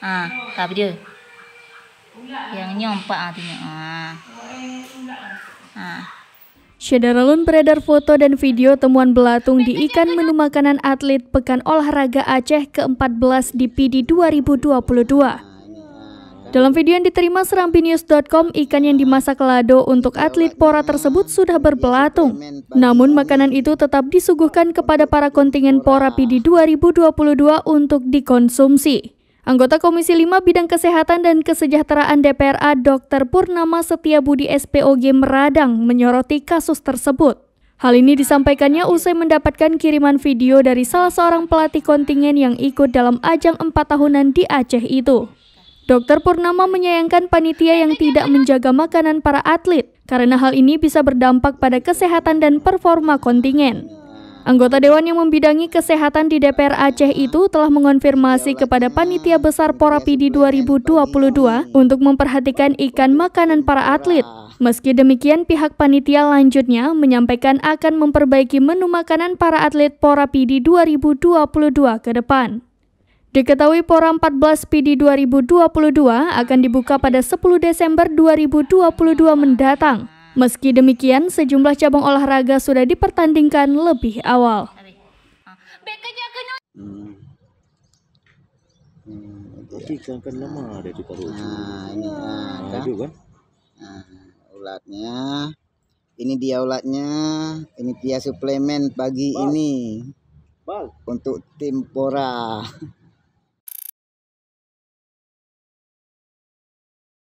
ah tapi dia yang nyompak artinya ah ah Syedaralun beredar foto dan video temuan belatung di ikan menu makanan atlet Pekan Olahraga Aceh ke-14 di PD 2022. Dalam video yang diterima serambinews.com, ikan yang dimasak lado untuk atlet pora tersebut sudah berbelatung. Namun makanan itu tetap disuguhkan kepada para kontingen pora PD 2022 untuk dikonsumsi. Anggota Komisi 5 Bidang Kesehatan dan Kesejahteraan DPRA Dr. Purnama Setiabudi SPOG Meradang menyoroti kasus tersebut. Hal ini disampaikannya usai mendapatkan kiriman video dari salah seorang pelatih kontingen yang ikut dalam ajang empat tahunan di Aceh itu. Dr. Purnama menyayangkan panitia yang tidak menjaga makanan para atlet karena hal ini bisa berdampak pada kesehatan dan performa kontingen. Anggota dewan yang membidangi kesehatan di DPR Aceh itu telah mengonfirmasi kepada panitia besar Porapidi 2022 untuk memperhatikan ikan makanan para atlet. Meski demikian, pihak panitia lanjutnya menyampaikan akan memperbaiki menu makanan para atlet Porapidi 2022 ke depan. Diketahui Pora 14 PD 2022 akan dibuka pada 10 Desember 2022 mendatang. Meski demikian, sejumlah cabang olahraga sudah dipertandingkan lebih awal. ini ulatnya. Ini dia ulatnya. Ini dia suplemen pagi Bal. ini. Bal. Untuk tempora.